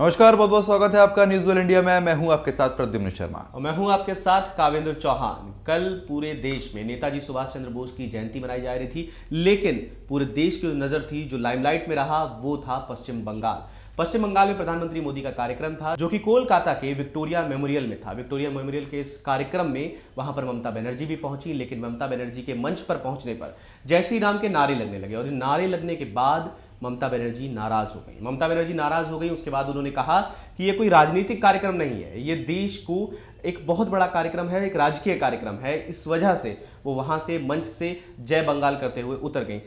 नमस्कार बहुत बहुत स्वागत है आपका न्यूज वेल इंडिया में मैं हूं आपके साथ प्रद्युम्न शर्मा और मैं हूं आपके साथ कावेंद्र चौहान कल पूरे देश में नेताजी सुभाष चंद्र बोस की जयंती मनाई जा रही थी लेकिन पूरे देश की नजर थी जो लाइमलाइट में रहा वो था पश्चिम बंगाल पश्चिम बंगाल में प्रधानमंत्री मोदी का कार्यक्रम था जो कि कोलकाता के विक्टोरिया मेमोरियल में था विक्टोरिया मेमोरियल के इस कार्यक्रम में वहां पर ममता बनर्जी भी पहुंची लेकिन ममता बनर्जी के मंच पर पहुंचने पर जय श्री राम के नारे लगने लगे और नारे लगने के बाद ममता बनर्जी नाराज हो गई ममता बनर्जी नाराज हो गई उसके बाद उन्होंने कहा कि ये कोई राजनीतिक कार्यक्रम नहीं है ये देश को एक बहुत बड़ा कार्यक्रम है एक राजकीय कार्यक्रम है इस वजह से वो वहां से मंच से जय बंगाल करते हुए उतर गई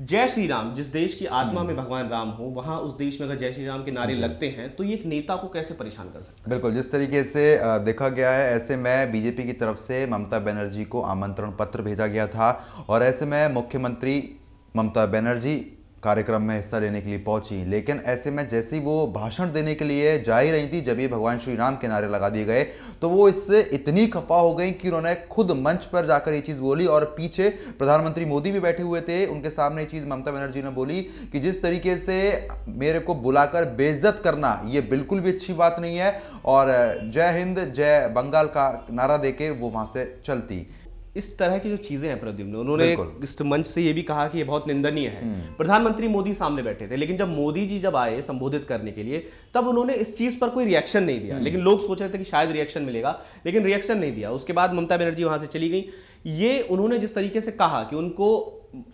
जय श्री राम जिस देश की आत्मा में भगवान राम हो वहां उस देश में अगर जय श्री राम के नारे लगते हैं तो ये एक नेता को कैसे परेशान कर सकता है बिल्कुल जिस तरीके से देखा गया है ऐसे में बीजेपी की तरफ से ममता बनर्जी को आमंत्रण पत्र भेजा गया था और ऐसे में मुख्यमंत्री ममता बनर्जी कार्यक्रम में हिस्सा लेने के लिए पहुंची लेकिन ऐसे में जैसे ही वो भाषण देने के लिए जा ही रही थी जब ये भगवान श्री राम के नारे लगा दिए गए तो वो इससे इतनी खफा हो गई कि उन्होंने खुद मंच पर जाकर ये चीज़ बोली और पीछे प्रधानमंत्री मोदी भी बैठे हुए थे उनके सामने ये चीज़ ममता बनर्जी ने बोली कि जिस तरीके से मेरे को बुलाकर बेइज्जत करना ये बिल्कुल भी अच्छी बात नहीं है और जय हिंद जय बंगाल का नारा दे वो वहाँ से चलती इस तरह की जो चीजें हैं प्रद्युम्न उन्होंने इस मंच से ये भी कहा कि ये बहुत निंदनीय है हम्म। प्रधानमंत्री मोदी सामने बैठे थे लेकिन जब मोदी जी जब आए संबोधित करने के लिए तब उन्होंने इस चीज पर कोई रिएक्शन नहीं दिया हम्म। लेकिन लोग सोच रहे थे कि शायद रिएक्शन मिलेगा लेकिन रिएक्शन नहीं दिया उसके बाद ममता बनर्जी वहां से चली गई ये उन्होंने जिस तरीके से कहा कि उनको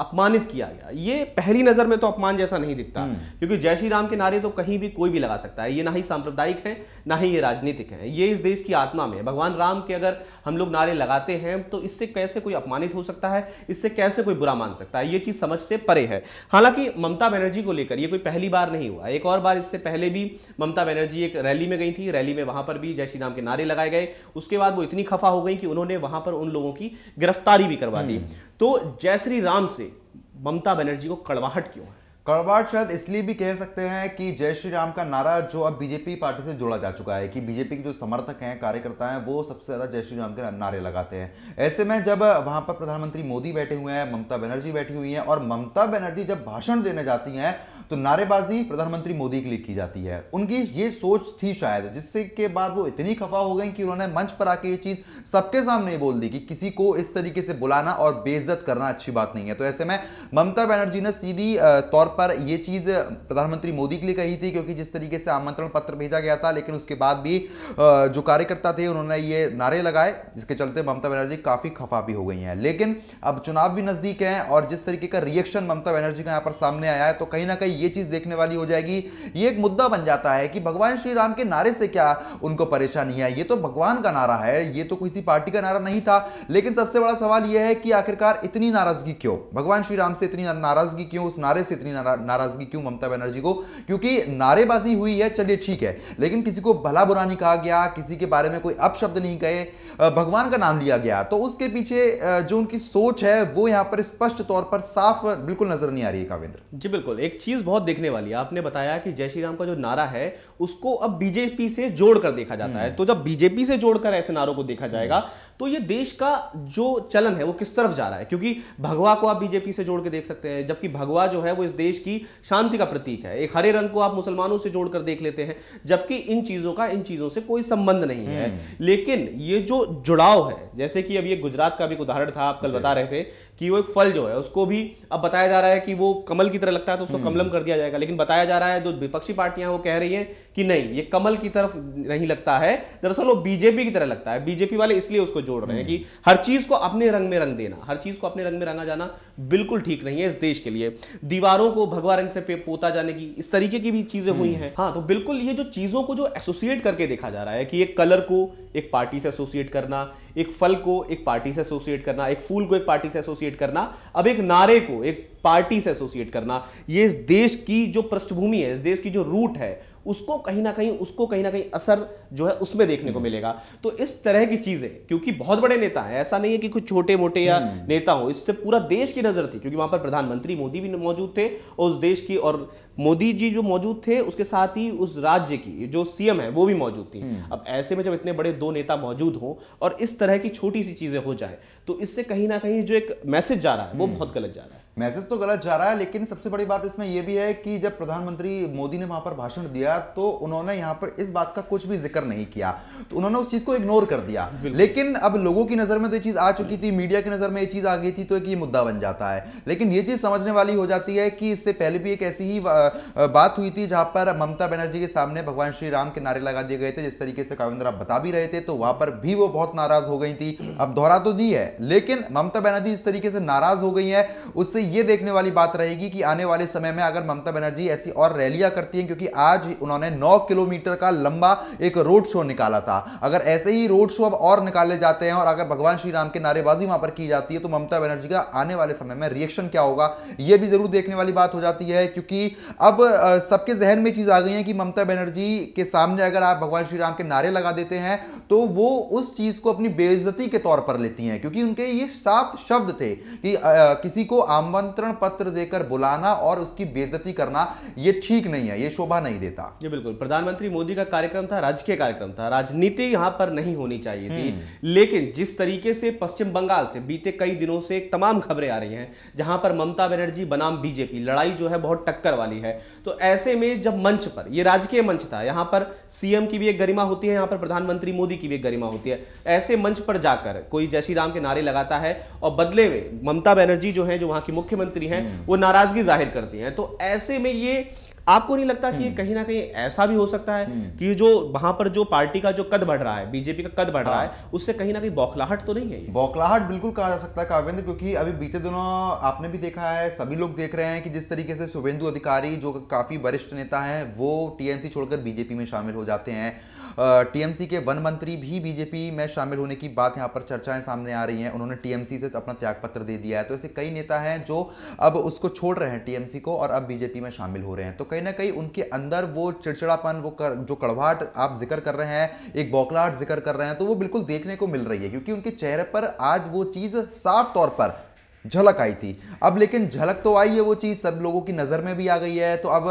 अपमानित किया गया ये पहली नजर में तो अपमान जैसा नहीं दिखता हम्म। क्योंकि जय श्री राम के नारे तो कहीं भी कोई भी लगा सकता है ये ना ही सांप्रदायिक है ना ही ये राजनीतिक है ये इस देश की आत्मा में भगवान राम के अगर हम लोग नारे लगाते हैं तो इससे कैसे कोई अपमानित हो सकता है इससे कैसे कोई बुरा मान सकता है ये चीज समझ से परे है हालांकि ममता बनर्जी को लेकर यह कोई पहली बार नहीं हुआ एक और बार इससे पहले भी ममता बनर्जी एक रैली में गई थी रैली में वहां पर भी जय श्री राम के नारे लगाए गए उसके बाद वो इतनी खफा हो गई कि उन्होंने वहां पर उन लोगों की गिरफ्तारी भी करवा दी हम्म। तो जय श्री राम से ममता बनर्जी को कड़वाहट क्यों है कड़वाहट शायद इसलिए भी कह सकते हैं कि जय श्री राम का नारा जो अब बीजेपी पार्टी से जोड़ा जा चुका है कि बीजेपी के जो समर्थक हैं कार्यकर्ता हैं वो सबसे ज़्यादा जय श्री राम के नारे लगाते हैं ऐसे में जब वहां पर प्रधानमंत्री मोदी बैठे हुए हैं ममता बनर्जी बैठी हुई हैं और ममता बनर्जी जब भाषण देने जाती हैं तो नारेबाजी प्रधानमंत्री मोदी के लिए की जाती है उनकी ये सोच थी शायद जिससे के बाद वो इतनी खफा हो गई कि उन्होंने मंच पर आके ये चीज़ सबके सामने बोल दी कि किसी को इस तरीके से बुलाना और बेइज्जत करना अच्छी बात नहीं है तो ऐसे में ममता बनर्जी ने सीधी तौर पर यह चीज़ प्रधानमंत्री मोदी के लिए कही थी क्योंकि जिस तरीके से आमंत्रण पत्र भेजा गया था लेकिन उसके बाद भी जो कार्यकर्ता थे उन्होंने ये नारे लगाए जिसके चलते ममता बनर्जी काफ़ी खफा भी हो गई है लेकिन अब चुनाव भी नज़दीक है और जिस तरीके का रिएक्शन ममता बनर्जी का यहां पर सामने आया है तो कहीं ना कहीं ये चीज देखने वाली हो जाएगी ये एक मुद्दा बन जाता है कि भगवान श्री राम के नारे से क्या उनको परेशानी है ये तो भगवान का नारा है ये तो किसी पार्टी का नारा नहीं था लेकिन सबसे बड़ा सवाल यह है कि आखिरकार इतनी नाराजगी क्यों भगवान श्री राम से इतनी नाराजगी क्यों उस नारे से इतनी नाराजगी क्यों ममता बनर्जी को क्योंकि नारेबाजी हुई है चलिए ठीक है लेकिन किसी को भला बुरा नहीं कहा गया किसी के बारे में कोई अपशब्द नहीं कहे भगवान का नाम लिया गया तो उसके पीछे जो उनकी सोच है वो यहाँ पर स्पष्ट तौर पर साफ बिल्कुल नजर नहीं आ रही है काविंद्र जी बिल्कुल एक चीज बहुत देखने वाली है आपने बताया कि जय श्री राम का जो नारा है उसको अब बीजेपी से जोड़कर देखा जाता हम्म। है तो जब बीजेपी से जोड़कर ऐसे नारों को देखा जाएगा तो ये देश का जो चलन है वो किस तरफ जा रहा है क्योंकि भगवा को आप बीजेपी से जोड़ के देख सकते हैं जबकि भगवा जो है वो इस देश की शांति का प्रतीक है एक हरे रंग को आप मुसलमानों से जोड़कर देख लेते हैं जबकि इन चीजों का इन चीजों से कोई संबंध नहीं है हम्म। लेकिन ये जो जुड़ाव है जैसे कि अब ये गुजरात का भी एक उदाहरण था आप कल बता रहे थे कि वो एक फल जो है उसको भी अब बताया जा रहा है कि वो कमल की तरह लगता है तो उसको हम्म। कमलम कर दिया जाएगा लेकिन बताया जा रहा है जो विपक्षी पार्टियां वो कह रही हैं कि नहीं ये कमल की तरफ नहीं लगता है दरअसल वो बीजेपी की तरह लगता है बीजेपी वाले इसलिए उसको जोड़ रहे हैं हम्म। कि हर चीज को अपने रंग में रंग देना हर चीज को अपने रंग में रंगा जाना बिल्कुल ठीक नहीं है इस देश के लिए दीवारों को भगवा रंग से पोता जाने की इस तरीके की भी चीजें हुई हम्म। हैं हाँ तो बिल्कुल ये जो चीजों को जो एसोसिएट करके देखा जा रहा है कि एक कलर को एक पार्टी से एसोसिएट करना एक फल को एक पार्टी से एसोसिएट करना एक फूल को एक पार्टी से एसोसिएट करना अब एक नारे को एक पार्टी से एसोसिएट करना ये इस देश की जो पृष्ठभूमि है इस देश की जो रूट है उसको कहीं ना कहीं उसको कहीं ना कहीं असर जो है उसमें देखने को हम्म। मिलेगा तो इस तरह की चीजें क्योंकि बहुत बड़े नेता हैं ऐसा नहीं है कि कुछ छोटे मोटे या हम्म। नेता हो इससे पूरा देश की नजर थी क्योंकि वहां पर प्रधानमंत्री मोदी भी मौजूद थे और उस देश की और मोदी जी जो मौजूद थे उसके साथ ही उस राज्य की जो सीएम है वो भी मौजूद थी हम्म। अब ऐसे में जब इतने बड़े दो नेता मौजूद हों और इस तरह की छोटी सी चीजें हो जाए तो इससे कहीं ना कहीं जो एक मैसेज जा रहा है वो बहुत गलत जा रहा है मैसेज तो गलत जा रहा है लेकिन सबसे बड़ी बात इसमें यह भी है कि जब प्रधानमंत्री मोदी ने वहां पर भाषण दिया आया तो उन्होंने यहाँ पर इस बात का कुछ भी जिक्र नहीं किया तो उन्होंने उस चीज को इग्नोर कर दिया लेकिन अब लोगों की नजर में तो ये चीज आ चुकी थी मीडिया की नजर में ये चीज आ गई थी तो एक ये मुद्दा बन जाता है लेकिन ये चीज समझने वाली हो जाती है कि इससे पहले भी एक ऐसी ही बात हुई थी जहां पर ममता बनर्जी के सामने भगवान श्री राम के नारे लगा दिए गए थे जिस तरीके से काविंद्र आप बता भी रहे थे तो वहां पर भी वो बहुत नाराज हो गई थी अब दोहरा तो दी है लेकिन ममता बनर्जी इस तरीके से नाराज हो गई है उससे ये देखने वाली बात रहेगी कि आने वाले समय में अगर ममता बनर्जी ऐसी और रैलियां करती हैं क्योंकि आज उन्होंने 9 किलोमीटर का लंबा एक रोड शो निकाला था अगर ऐसे ही रोड शो अब और निकाले जाते हैं और अगर भगवान श्री राम के नारेबाजी वहां पर की जाती है तो ममता बनर्जी का आने वाले समय में रिएक्शन क्या होगा यह भी जरूर देखने वाली बात हो जाती है क्योंकि अब सबके जहन में चीज़ आ गई है कि ममता बनर्जी के सामने अगर आप भगवान श्री राम के नारे लगा देते हैं तो वो उस चीज़ को अपनी बेइज्जती के तौर पर लेती हैं क्योंकि उनके ये साफ शब्द थे कि आ, किसी को आमंत्रण पत्र देकर बुलाना और उसकी बेइज्जती करना ये ठीक नहीं है ये शोभा नहीं देता था हाँ। जी बिल्कुल प्रधानमंत्री मोदी का कार्यक्रम था राजकीय कार्यक्रम था राजनीति यहां पर नहीं होनी चाहिए थी हम्म। लेकिन जिस तरीके से पश्चिम बंगाल से बीते कई दिनों से तमाम खबरें आ रही हैं जहां पर ममता बनर्जी बनाम बीजेपी लड़ाई जो है बहुत टक्कर वाली है तो ऐसे में जब मंच पर यह राजकीय मंच था यहां पर सीएम की भी एक गरिमा होती है यहां पर प्रधानमंत्री मोदी की भी एक गरिमा होती है ऐसे मंच पर जाकर कोई जय श्री राम के नारे लगाता है और बदले में ममता बनर्जी जो है जो वहां की मुख्यमंत्री है हम्म। वो नाराजगी जाहिर करती है तो ऐसे में ये आपको नहीं लगता कि हम्म। कहीं ना कहीं ऐसा भी हो सकता है हम्म। कि जो वहां पर जो पार्टी का जो कद बढ़ रहा है बीजेपी का कद बढ़ रहा हाँ। है उससे कहीं ना कहीं बौखलाहट तो नहीं है बौखलाहट बिल्कुल कहा जा सकता है काविंद्र क्योंकि अभी बीते दिनों आपने भी देखा है सभी लोग देख रहे हैं कि जिस तरीके से शुभेंदु अधिकारी जो काफी वरिष्ठ नेता है वो टीएमसी छोड़कर बीजेपी में शामिल हो जाते हैं टीएमसी के वन मंत्री भी बीजेपी में शामिल होने की बात यहाँ पर चर्चाएं सामने आ रही हैं उन्होंने टीएमसी से अपना त्यागपत्र दे दिया है तो ऐसे कई नेता हैं जो अब उसको छोड़ रहे हैं टीएमसी को और अब बीजेपी में शामिल हो रहे हैं तो कहीं ना कहीं उनके अंदर वो चिड़चिड़ापन वो कर, जो कड़वाहट आप जिक्र कर रहे हैं एक बौखलाहट जिक्र कर रहे हैं तो वो बिल्कुल देखने को मिल रही है क्योंकि उनके चेहरे पर आज वो चीज़ साफ तौर पर झलक आई थी अब लेकिन झलक तो आई है वो चीज़ सब लोगों की नज़र में भी आ गई है तो अब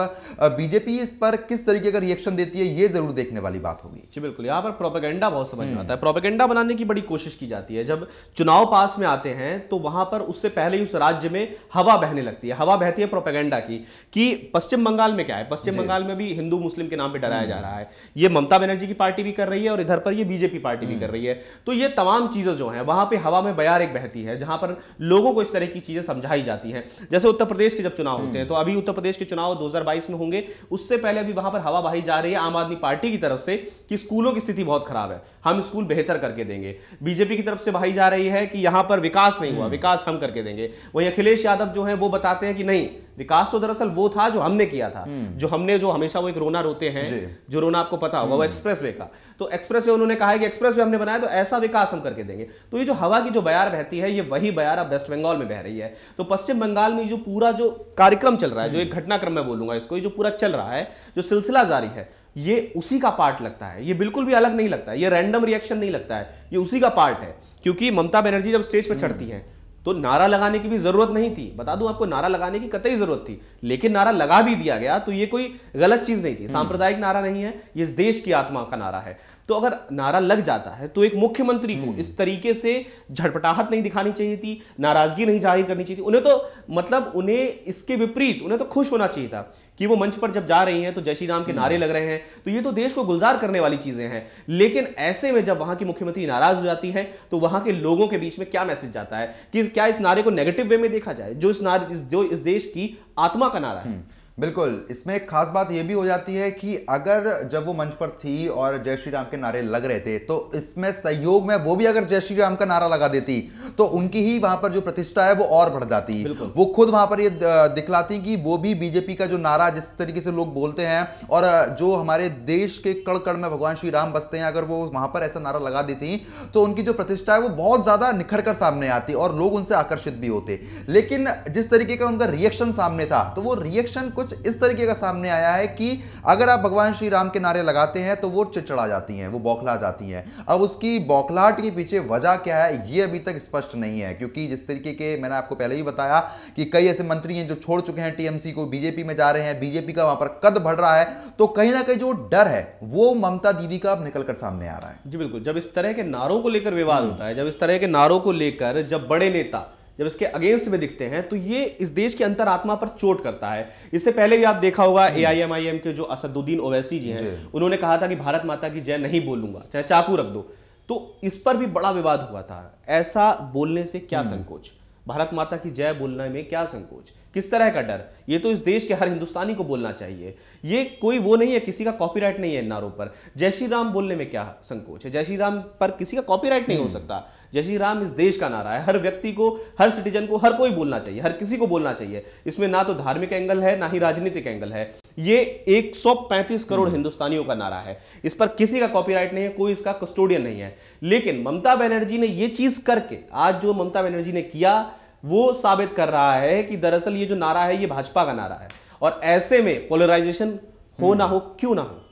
बीजेपी इस पर किस तरीके का रिएक्शन देती है ये जरूर देखने वाली बात होगी जी बिल्कुल यहाँ पर प्रोपेगेंडा बहुत समझ में हम्म। आता है प्रोपेगेंडा बनाने की बड़ी कोशिश की जाती है जब चुनाव पास में आते हैं तो वहां पर उससे पहले ही उस राज्य में हवा बहने लगती है हवा बहती है प्रोपेगेंडा की कि पश्चिम बंगाल में क्या है पश्चिम बंगाल में भी हिंदू मुस्लिम के नाम पर डराया जा रहा है ये ममता बनर्जी की पार्टी भी कर रही है और इधर पर ये बीजेपी पार्टी भी हम्म। कर रही है तो ये तमाम चीजें जो है वहां पर हवा में बयार एक बहती है जहां पर लोगों को इस तरह की चीज़ें समझाई जाती हैं जैसे उत्तर प्रदेश के जब चुनाव होते हैं हम्म। तो अभी उत्तर प्रदेश के चुनाव 2022 में होंगे उससे पहले अभी वहां पर हवा बहाई जा रही है आम आदमी पार्टी की तरफ से कि स्कूलों की स्थिति बहुत खराब है हम स्कूल बेहतर करके देंगे बीजेपी की तरफ से बहाई जा रही है कि यहां पर विकास नहीं हुआ हम्म। विकास हम करके देंगे वही अखिलेश यादव जो है वो बताते हैं कि नहीं विकास तो दरअसल वो था जो हमने किया था हम्म। जो हमने जो हमेशा वो एक रोना रोते हैं जो रोना आपको पता होगा वो एक्सप्रेस हम्म। वे का तो एक्सप्रेस वे उन्होंने कहा है कि एक्सप्रेस वे हमने बनाया तो ऐसा विकास हम करके देंगे तो ये जो हवा की जो बयार बहती है ये वही बयार अब वेस्ट बंगाल में बह रही है तो पश्चिम बंगाल में जो पूरा जो कार्यक्रम चल रहा है जो एक हम्म। घटनाक्रम मैं बोलूंगा इसको जो पूरा चल रहा है जो सिलसिला जारी है ये उसी का पार्ट लगता है ये बिल्कुल भी अलग नहीं लगता है ये रैंडम रिएक्शन नहीं लगता है ये उसी का पार्ट है क्योंकि ममता बनर्जी जब स्टेज पर चढ़ती हैं तो नारा लगाने की भी जरूरत नहीं थी बता दूं आपको नारा लगाने की कतई जरूरत थी लेकिन नारा लगा भी दिया गया तो ये कोई गलत चीज नहीं थी हम्म। सांप्रदायिक नारा नहीं है ये देश की आत्मा का नारा है तो अगर नारा लग जाता है तो एक मुख्यमंत्री को हम्म। इस तरीके से झटपटाहट नहीं दिखानी चाहिए थी नाराजगी नहीं जाहिर करनी चाहिए थी उन्हें तो मतलब उन्हें इसके विपरीत उन्हें तो खुश होना चाहिए था कि वो मंच पर जब जा रही हैं तो जय श्री राम के नारे लग रहे हैं तो ये तो देश को गुलजार करने वाली चीजें हैं लेकिन ऐसे में जब वहां की मुख्यमंत्री नाराज हो जाती है तो वहां के लोगों के बीच में क्या मैसेज जाता है कि क्या इस नारे को नेगेटिव वे में देखा जाए जो इस नारे जो इस देश की आत्मा का नारा है हम्म। बिल्कुल इसमें एक खास बात यह भी हो जाती है कि अगर जब वो मंच पर थी और जय श्री राम के नारे लग रहे थे तो इसमें सहयोग में वो भी अगर जय श्री राम का नारा लगा देती तो उनकी ही वहां पर जो प्रतिष्ठा है वो और बढ़ जाती वो खुद वहां पर ये दिखलाती कि वो भी बीजेपी का जो नारा जिस तरीके से लोग बोलते हैं और जो हमारे देश के कड़ कड़ में भगवान श्री राम बसते हैं अगर वो वहां पर ऐसा नारा लगा देती तो उनकी जो प्रतिष्ठा है वो बहुत ज्यादा निखर कर सामने आती और लोग उनसे आकर्षित भी होते लेकिन जिस तरीके का उनका रिएक्शन सामने था तो वो रिएक्शन कुछ कुछ इस तरीके का सामने आया है कि अगर आप भगवान श्री राम के नारे लगाते हैं तो वो चिड़चिड़ा जाती हैं वो बौखला जाती हैं अब उसकी बौखलाहट के पीछे वजह क्या है ये अभी तक स्पष्ट नहीं है क्योंकि जिस तरीके के मैंने आपको पहले ही बताया कि कई ऐसे मंत्री हैं जो छोड़ चुके हैं टीएमसी को बीजेपी में जा रहे हैं बीजेपी का वहां पर कद बढ़ रहा है तो कहीं ना कहीं जो डर है वो ममता दीदी का अब निकल कर सामने आ रहा है जी बिल्कुल जब इस तरह के नारों को लेकर विवाद होता है जब इस तरह के नारों को लेकर जब बड़े नेता जब इसके अगेंस्ट में दिखते हैं तो ये इस देश की अंतरात्मा पर चोट करता है इससे पहले भी आप देखा होगा ए के जो असदुद्दीन ओवैसी जी हैं उन्होंने कहा था कि भारत माता की जय नहीं बोलूंगा चाहे चाकू रख दो तो इस पर भी बड़ा विवाद हुआ था ऐसा बोलने से क्या हम्म। संकोच भारत माता की जय बोलने में क्या संकोच किस तरह का डर ये तो इस देश के हर हिंदुस्तानी को बोलना चाहिए ये कोई वो नहीं है किसी का कॉपीराइट नहीं है एनआरओ पर जय श्री राम बोलने में क्या संकोच है जय श्री राम पर किसी का कॉपीराइट नहीं हो हम्म। सकता जय श्री राम इस देश का नारा है हर व्यक्ति को हर सिटीजन को हर कोई बोलना चाहिए हर किसी को बोलना चाहिए इसमें ना तो धार्मिक एंगल है ना ही राजनीतिक एंगल है ये एक करोड़ हम्म। हिंदुस्तानियों का नारा है इस पर किसी का कॉपीराइट नहीं है कोई इसका कस्टोडियन नहीं है लेकिन ममता बनर्जी ने यह चीज करके आज जो ममता बनर्जी ने किया वो साबित कर रहा है कि दरअसल ये जो नारा है ये भाजपा का नारा है और ऐसे में पोलराइजेशन हो ना हो क्यों ना हो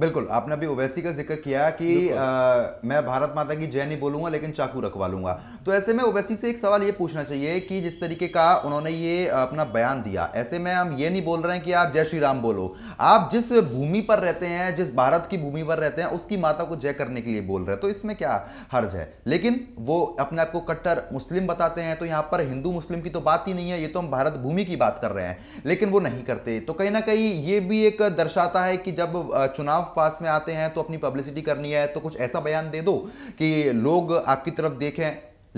बिल्कुल आपने अभी ओवैसी का जिक्र किया कि आ, मैं भारत माता की जय नहीं बोलूंगा लेकिन चाकू रखवा लूंगा तो ऐसे में ओवैसी से एक सवाल ये पूछना चाहिए कि जिस तरीके का उन्होंने ये अपना बयान दिया ऐसे में हम ये नहीं बोल रहे हैं कि आप जय श्री राम बोलो आप जिस भूमि पर रहते हैं जिस भारत की भूमि पर रहते हैं उसकी माता को जय करने के लिए बोल रहे हैं तो इसमें क्या हर्ज है लेकिन वो अपने आप को कट्टर मुस्लिम बताते हैं तो यहाँ पर हिंदू मुस्लिम की तो बात ही नहीं है ये तो हम भारत भूमि की बात कर रहे हैं लेकिन वो नहीं करते तो कहीं ना कहीं ये भी एक दर्शाता है कि जब चुनाव आप पास में आते हैं तो अपनी पब्लिसिटी करनी है तो कुछ ऐसा बयान दे दो कि लोग आपकी तरफ देखें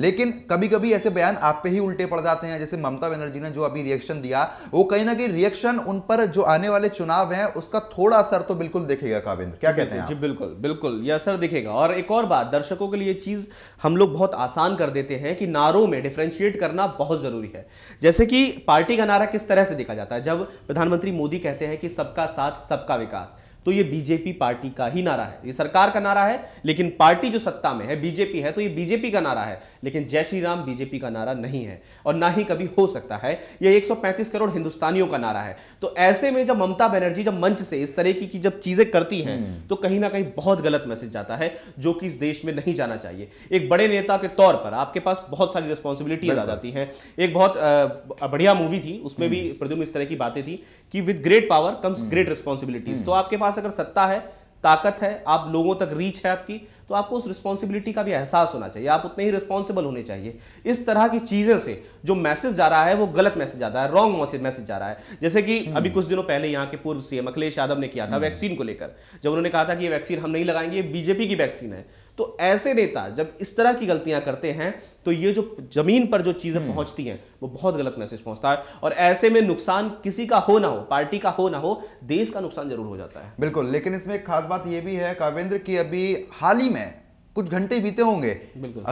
लेकिन कभी कभी ऐसे बयान आप पे ही उल्टे पड़ जाते हैं जैसे ममता बनर्जी ने जो अभी रिएक्शन दिया वो कहीं ना कहीं रिएक्शन उन पर जो आने वाले चुनाव हैं उसका थोड़ा असर तो बिल्कुल देखेगा काविंद्र क्या कहते हैं जी बिल्कुल बिल्कुल ये असर दिखेगा और एक और बात दर्शकों के लिए चीज हम लोग बहुत आसान कर देते हैं कि नारों में डिफ्रेंशिएट करना बहुत जरूरी है जैसे कि पार्टी का नारा किस तरह से देखा जाता है जब प्रधानमंत्री मोदी कहते हैं कि सबका साथ सबका विकास तो ये बीजेपी पार्टी का ही नारा है ये सरकार का नारा है लेकिन पार्टी जो सत्ता में है बीजेपी है तो ये बीजेपी का नारा है लेकिन जय श्री राम बीजेपी का नारा नहीं है और ना ही कभी हो सकता है ये 135 करोड़ हिंदुस्तानियों का नारा है तो ऐसे में जब ममता बनर्जी जब मंच से इस तरह की, की जब चीजें करती हैं हम्म। तो कहीं ना कहीं बहुत गलत मैसेज जाता है जो कि इस देश में नहीं जाना चाहिए एक बड़े नेता के तौर पर आपके पास बहुत सारी रिस्पॉन्सिबिलिटीज आ जाती है एक बहुत बढ़िया मूवी थी उसमें भी हम्म। प्रद्युम इस तरह की बातें थी कि with great power comes great responsibilities तो hmm. आपके पास अगर सत्ता है ताकत है आप लोगों तक रीच है आपकी तो आपको उस रिस्पॉन्सिबिलिटी का भी एहसास होना चाहिए आप उतने ही रिस्पॉन्सिबल होने चाहिए इस तरह की चीज़ें से जो मैसेज जा रहा है वो गलत मैसेज जा रहा है रॉन्ग मैसेज जा रहा है जैसे कि hmm. अभी कुछ दिनों पहले यहाँ के पूर्व सीएम अखिलेश यादव ने किया था वैक्सीन hmm. को लेकर जब उन्होंने कहा था कि ये वैक्सीन हम नहीं लगाएंगे बीजेपी की वैक्सीन है तो ऐसे नेता जब इस तरह की गलतियां करते हैं तो ये जो जमीन पर जो चीजें हम्म। पहुंचती हैं वो बहुत गलत मैसेज पहुंचता है और ऐसे में नुकसान किसी का हो ना हो पार्टी का हो ना हो देश का नुकसान जरूर हो जाता है बिल्कुल लेकिन इसमें एक खास बात यह भी है कावेंद्र की अभी हाल ही में कुछ घंटे बीते होंगे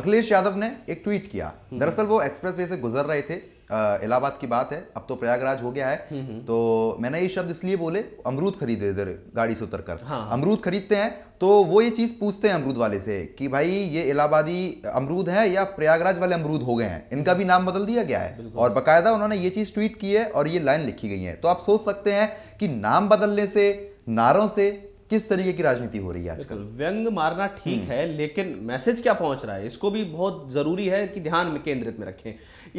अखिलेश यादव ने एक ट्वीट किया हम्म। दरअसल वो एक्सप्रेस वे से गुजर रहे थे इलाहाबाद की बात है अब तो प्रयागराज हो गया है हम्म, हम्म। तो मैंने ये शब्द इसलिए बोले अमरूद खरीदे इधर गाड़ी से उतर कर हाँ। अमरूद खरीदते हैं तो वो ये चीज़ पूछते हैं अमरूद वाले से कि भाई ये इलाहाबादी अमरूद है या प्रयागराज वाले अमरूद हो गए हैं इनका भी नाम बदल दिया गया है और बाकायदा उन्होंने ये चीज़ ट्वीट की है और ये लाइन लिखी गई है तो आप सोच सकते हैं कि नाम बदलने से नारों से किस तरीके की राजनीति हो रही है आजकल व्यंग मारना ठीक हम्म। है लेकिन मैसेज क्या पहुंच रहा है इसको भी बहुत जरूरी है कि ध्यान में केंद्रित में रखें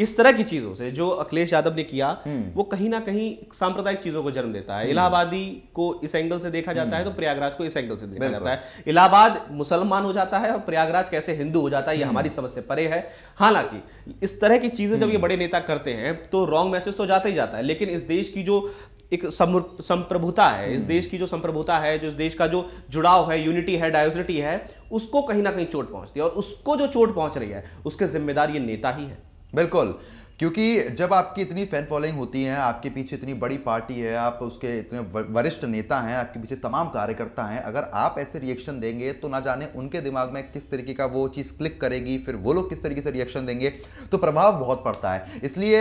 इस तरह की चीजों से जो अखिलेश यादव ने किया हम्म। वो कहीं ना कहीं सांप्रदायिक चीजों को जन्म देता है हम्म। इलाहाबादी को इस एंगल से देखा जाता है तो प्रयागराज को इस एंगल से देखा जाता है इलाहाबाद मुसलमान हो जाता है और प्रयागराज कैसे हिंदू हो जाता है ये हमारी समझ से परे है हालांकि इस तरह की चीजें जब ये बड़े नेता करते हैं तो रॉन्ग मैसेज तो जाता ही जाता है लेकिन इस देश की जो एक संप्रभुता है इस हम्म। देश की जो संप्रभुता है जो इस देश का जो जुड़ाव है यूनिटी है डायवर्सिटी है उसको कहीं ना कहीं चोट पहुंचती है और उसको जो चोट पहुंच रही है उसके जिम्मेदार ये नेता ही है बिल्कुल क्योंकि जब आपकी इतनी फैन फॉलोइंग होती है आपके पीछे इतनी बड़ी पार्टी है आप उसके इतने वरिष्ठ नेता हैं आपके पीछे तमाम कार्यकर्ता हैं अगर आप ऐसे रिएक्शन देंगे तो ना जाने उनके दिमाग में किस तरीके का वो चीज़ क्लिक करेगी फिर वो लोग किस तरीके से रिएक्शन देंगे तो प्रभाव बहुत पड़ता है इसलिए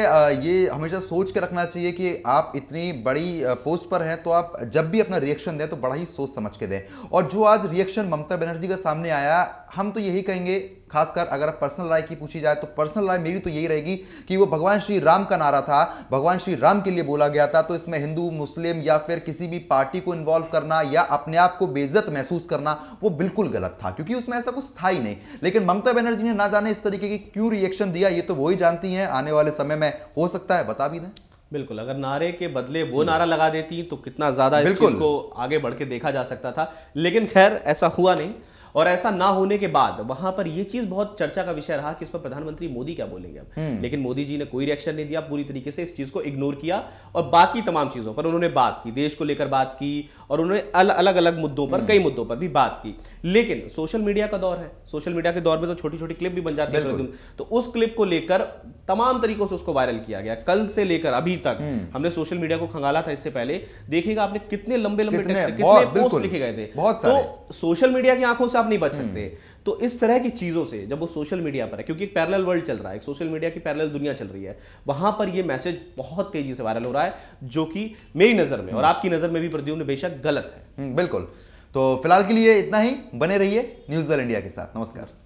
ये हमेशा सोच के रखना चाहिए कि आप इतनी बड़ी पोस्ट पर हैं तो आप जब भी अपना रिएक्शन दें तो बड़ा ही सोच समझ के दें और जो आज रिएक्शन ममता बनर्जी का सामने आया हम तो यही कहेंगे खासकर अगर पर्सनल राय की पूछी जाए तो पर्सनल राय मेरी तो यही रहेगी कि वो भगवान श्री राम का नारा था भगवान श्री राम के लिए बोला गया था तो इसमें हिंदू मुस्लिम या फिर किसी भी पार्टी को इन्वॉल्व करना या अपने आप को बेजत महसूस करना वो बिल्कुल गलत था क्योंकि उसमें ऐसा कुछ था ही नहीं लेकिन ममता बनर्जी ने ना जाने इस तरीके की क्यों रिएक्शन दिया ये तो वो जानती हैं आने वाले समय में हो सकता है बता भी दें बिल्कुल अगर नारे के बदले वो नारा लगा देती तो कितना ज्यादा इसको आगे बढ़ के देखा जा सकता था लेकिन खैर ऐसा हुआ नहीं और ऐसा ना होने के बाद वहां पर यह चीज बहुत चर्चा का विषय रहा कि इस पर प्रधानमंत्री मोदी क्या बोलेंगे अब हम्म। लेकिन मोदी जी ने कोई रिएक्शन नहीं दिया पूरी तरीके से इस चीज को इग्नोर किया और बाकी तमाम चीजों पर उन्होंने बात की देश को लेकर बात की और उन्होंने अलग अलग मुद्दों पर हम्म। कई मुद्दों पर भी बात की लेकिन सोशल मीडिया का दौर है सोशल मीडिया के दौर में तो छोटी छोटी क्लिप भी बन जाती है तो उस क्लिप को लेकर तमाम तरीकों से उसको वायरल किया गया कल से लेकर अभी तक हम्म। हमने सोशल मीडिया को खंगाला था इससे पहले देखिएगा आपने कितने लंबे लंबे कितने कितने पोस्ट लिखे गए थे बहुत सारे। तो सोशल मीडिया की आंखों से आप नहीं बच हम्म। सकते तो इस तरह की चीजों से जब वो सोशल मीडिया पर है क्योंकि एक पैरेलल वर्ल्ड चल रहा है एक सोशल मीडिया की पैरेलल दुनिया चल रही है वहां पर ये मैसेज बहुत तेजी से वायरल हो रहा है जो कि मेरी नजर में और हम्म। आपकी नजर में भी प्रद्युम्न बेशक गलत है बिल्कुल तो फिलहाल के लिए इतना ही बने रहिए न्यूज़ वेल इंडिया के साथ नमस्कार